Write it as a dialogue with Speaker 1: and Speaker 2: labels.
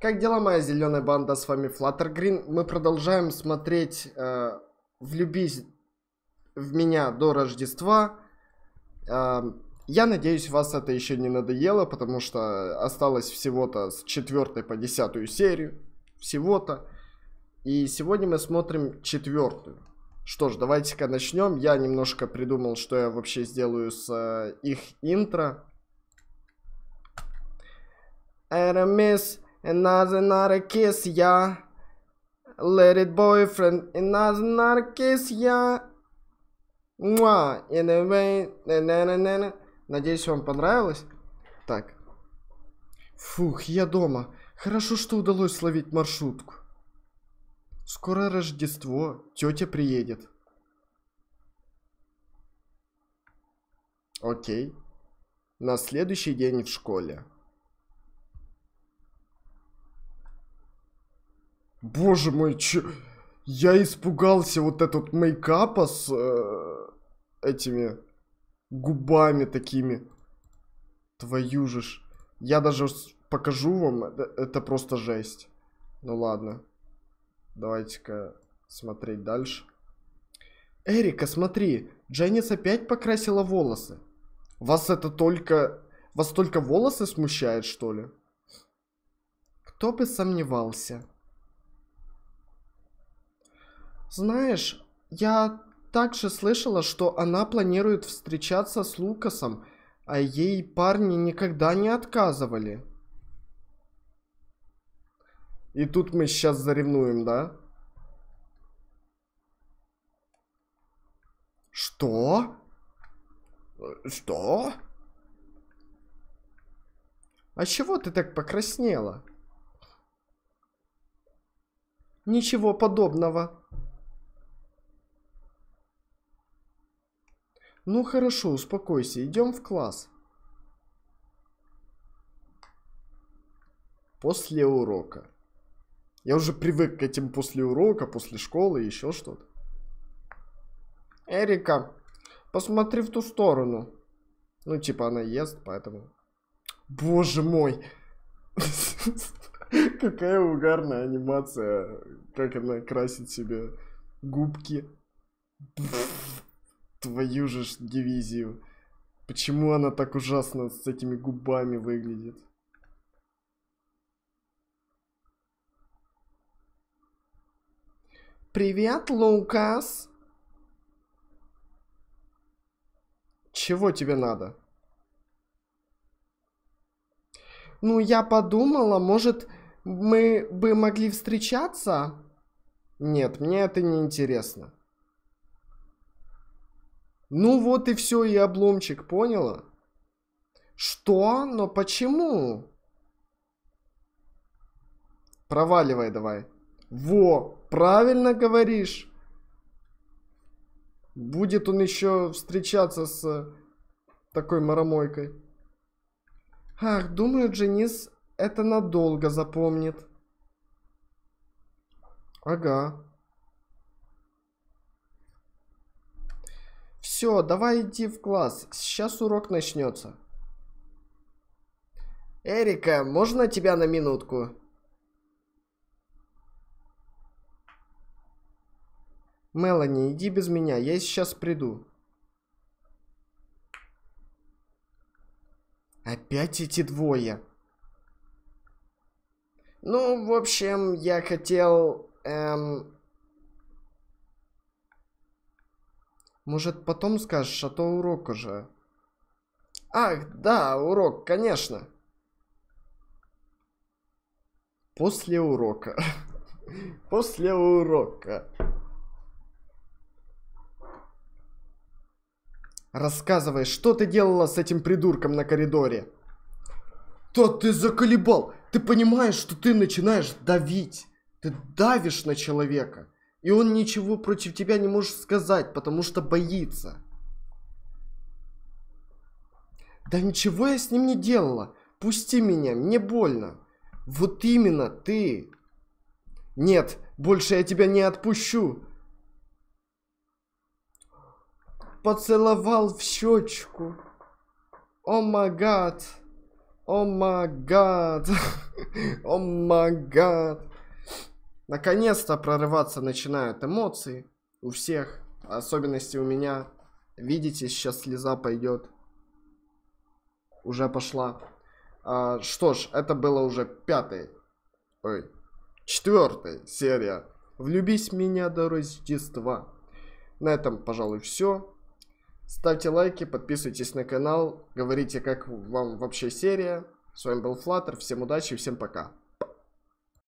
Speaker 1: Как дела, моя зеленая банда? С вами Green? Мы продолжаем смотреть э, «Влюбись в меня до Рождества». Э, я надеюсь, вас это еще не надоело, потому что осталось всего-то с 4 по 10 серию. Всего-то. И сегодня мы смотрим четвертую. Что ж, давайте-ка начнем. Я немножко придумал, что я вообще сделаю с э, их интро. Aramis Another, another kiss, yeah. Let it boyfriend. Another, another kiss, yeah. Муа. Anyway. Na -na -na Надеюсь, вам понравилось. Так. Фух, я дома. Хорошо, что удалось словить маршрутку. Скоро Рождество. Тетя приедет. Окей. На следующий день в школе. Боже мой, че... Я испугался вот этот мейкапа с э, этими губами такими. Твою же ж. Я даже покажу вам, это, это просто жесть. Ну ладно. Давайте-ка смотреть дальше. Эрика, смотри, Дженнис опять покрасила волосы. Вас это только... Вас только волосы смущает, что ли? Кто бы сомневался. Знаешь, я также слышала, что она планирует встречаться с Лукасом, а ей парни никогда не отказывали. И тут мы сейчас заревнуем, да? Что? Что? А чего ты так покраснела? Ничего подобного. Ну хорошо, успокойся, идем в класс. После урока. Я уже привык к этим после урока, после школы, еще что-то. Эрика, посмотри в ту сторону. Ну, типа, она ест, поэтому... Боже мой! Какая угарная анимация. Как она красит себе губки твою же дивизию. Почему она так ужасно с этими губами выглядит? Привет, Лукас. Чего тебе надо? Ну, я подумала, может, мы бы могли встречаться? Нет, мне это не интересно. Ну вот и все, и обломчик, поняла? Что? Но почему? Проваливай давай. Во, правильно говоришь. Будет он еще встречаться с такой маромойкой. Ах, думаю, Дженис это надолго запомнит. Ага. Все, давай иди в класс. Сейчас урок начнется. Эрика, можно тебя на минутку? Мелани, иди без меня, я сейчас приду. Опять эти двое. Ну, в общем, я хотел... Эм, Может, потом скажешь, а то урок уже. Ах, да, урок, конечно. После урока. После урока. Рассказывай, что ты делала с этим придурком на коридоре? Да ты заколебал! Ты понимаешь, что ты начинаешь давить. Ты давишь на человека. И он ничего против тебя не может сказать, потому что боится. Да ничего я с ним не делала. Пусти меня, мне больно. Вот именно ты. Нет, больше я тебя не отпущу. Поцеловал в щечку. О май гад. О май гад. О май гад. Наконец-то прорываться начинают эмоции у всех, особенности у меня. Видите, сейчас слеза пойдет. Уже пошла. А, что ж, это было уже пятая, ой, четвертая серия. Влюбись в меня до Рождества. На этом, пожалуй, все. Ставьте лайки, подписывайтесь на канал, говорите, как вам вообще серия. С вами был Флаттер, всем удачи всем пока.